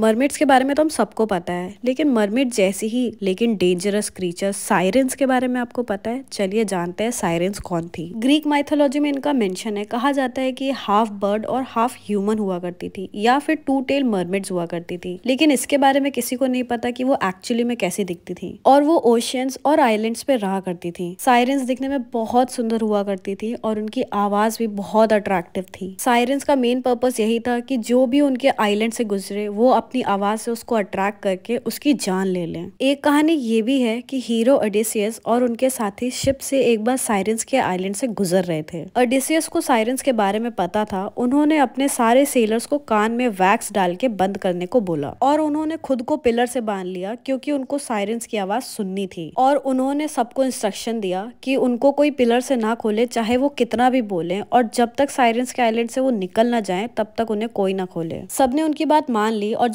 मरमिट्स के बारे में तो हम सबको पता है लेकिन मरमिट जैसी ही लेकिन डेंजरस क्रीचर साइरेंस के बारे में आपको पता है चलिए जानते हैं साइरेंस कौन थी ग्रीक माइथोलॉजी में इनका मेंशन है कहा जाता है कि हाफ बर्ड और हाफ ह्यूमन हुआ करती थी या फिर टू टेल मरमिट्स हुआ करती थी लेकिन इसके बारे में किसी को नहीं पता की वो एक्चुअली में कैसी दिखती थी और वो ओशियंस और आईलैंड पे रहा करती थी साइरेंस दिखने में बहुत सुंदर हुआ करती थी और उनकी आवाज भी बहुत अट्रैक्टिव थी साइरेंस का मेन पर्पज यही था की जो भी उनके आईलैंड से गुजरे वो अपनी आवाज़ से उसको अट्रैक्ट करके उसकी जान ले लें एक कहानी ये भी है कि हीरो अडिसियस और उनके साथी शिप से एक बार साइरेंस के आइलैंड से गुजर रहे थे अडिसियस को साइरेंस के बारे में पता था उन्होंने अपने सारे सेलर्स को कान में वैक्स डाल के बंद करने को बोला और उन्होंने खुद को पिलर से बांध लिया क्योंकि उनको साइरेंस की आवाज़ सुननी थी और उन्होंने सबको इंस्ट्रक्शन दिया कि उनको कोई पिलर से ना खोले चाहे वो कितना भी बोले और जब तक साइरेंस के आइलैंड से वो निकल ना जाए तब तक उन्हें कोई ना खोले सबने उनकी बात मान ली और